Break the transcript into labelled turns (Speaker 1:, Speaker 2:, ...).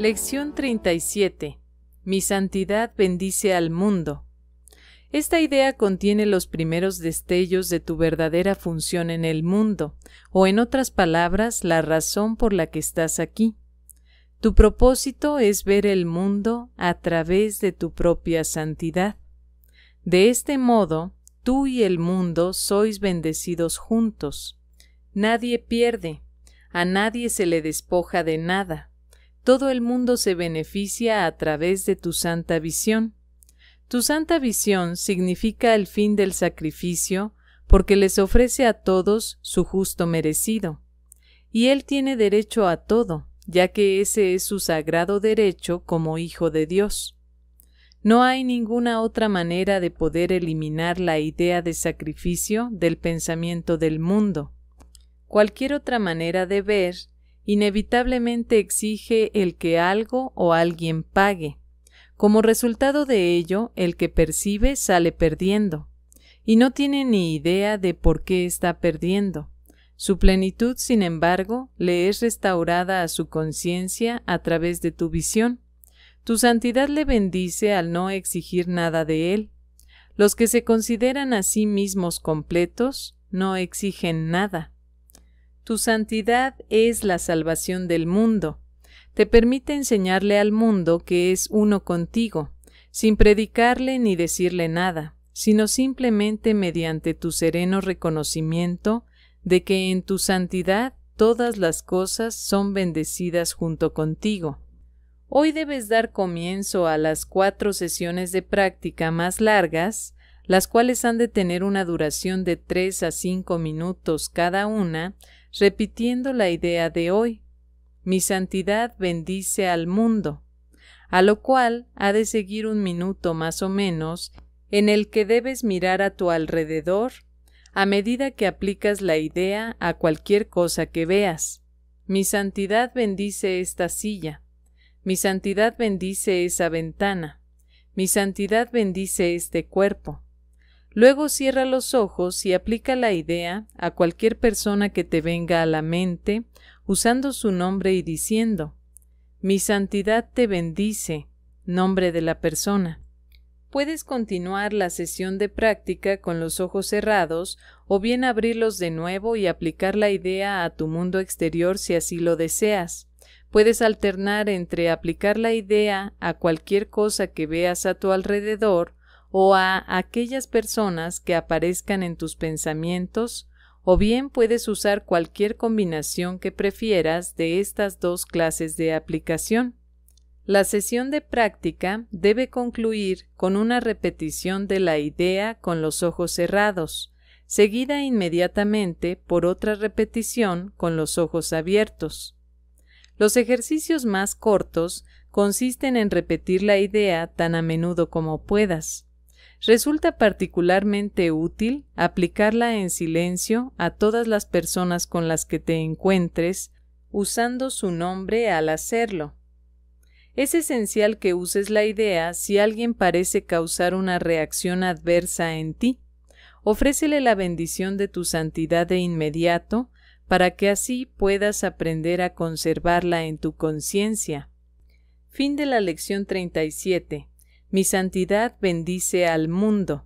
Speaker 1: Lección 37. Mi santidad bendice al mundo. Esta idea contiene los primeros destellos de tu verdadera función en el mundo, o en otras palabras, la razón por la que estás aquí. Tu propósito es ver el mundo a través de tu propia santidad. De este modo, tú y el mundo sois bendecidos juntos. Nadie pierde, a nadie se le despoja de nada todo el mundo se beneficia a través de tu santa visión. Tu santa visión significa el fin del sacrificio porque les ofrece a todos su justo merecido. Y Él tiene derecho a todo, ya que ese es su sagrado derecho como Hijo de Dios. No hay ninguna otra manera de poder eliminar la idea de sacrificio del pensamiento del mundo. Cualquier otra manera de ver inevitablemente exige el que algo o alguien pague. Como resultado de ello, el que percibe sale perdiendo, y no tiene ni idea de por qué está perdiendo. Su plenitud, sin embargo, le es restaurada a su conciencia a través de tu visión. Tu santidad le bendice al no exigir nada de él. Los que se consideran a sí mismos completos no exigen nada. Tu santidad es la salvación del mundo. Te permite enseñarle al mundo que es uno contigo, sin predicarle ni decirle nada, sino simplemente mediante tu sereno reconocimiento de que en tu santidad todas las cosas son bendecidas junto contigo. Hoy debes dar comienzo a las cuatro sesiones de práctica más largas, las cuales han de tener una duración de tres a cinco minutos cada una, repitiendo la idea de hoy. Mi santidad bendice al mundo, a lo cual ha de seguir un minuto más o menos en el que debes mirar a tu alrededor a medida que aplicas la idea a cualquier cosa que veas. Mi santidad bendice esta silla. Mi santidad bendice esa ventana. Mi santidad bendice este cuerpo. Luego cierra los ojos y aplica la idea a cualquier persona que te venga a la mente, usando su nombre y diciendo, Mi santidad te bendice, nombre de la persona. Puedes continuar la sesión de práctica con los ojos cerrados o bien abrirlos de nuevo y aplicar la idea a tu mundo exterior si así lo deseas. Puedes alternar entre aplicar la idea a cualquier cosa que veas a tu alrededor o a aquellas personas que aparezcan en tus pensamientos, o bien puedes usar cualquier combinación que prefieras de estas dos clases de aplicación. La sesión de práctica debe concluir con una repetición de la idea con los ojos cerrados, seguida inmediatamente por otra repetición con los ojos abiertos. Los ejercicios más cortos consisten en repetir la idea tan a menudo como puedas resulta particularmente útil aplicarla en silencio a todas las personas con las que te encuentres, usando su nombre al hacerlo. Es esencial que uses la idea si alguien parece causar una reacción adversa en ti. Ofrécele la bendición de tu santidad de inmediato, para que así puedas aprender a conservarla en tu conciencia. Fin de la lección 37. Mi santidad bendice al mundo.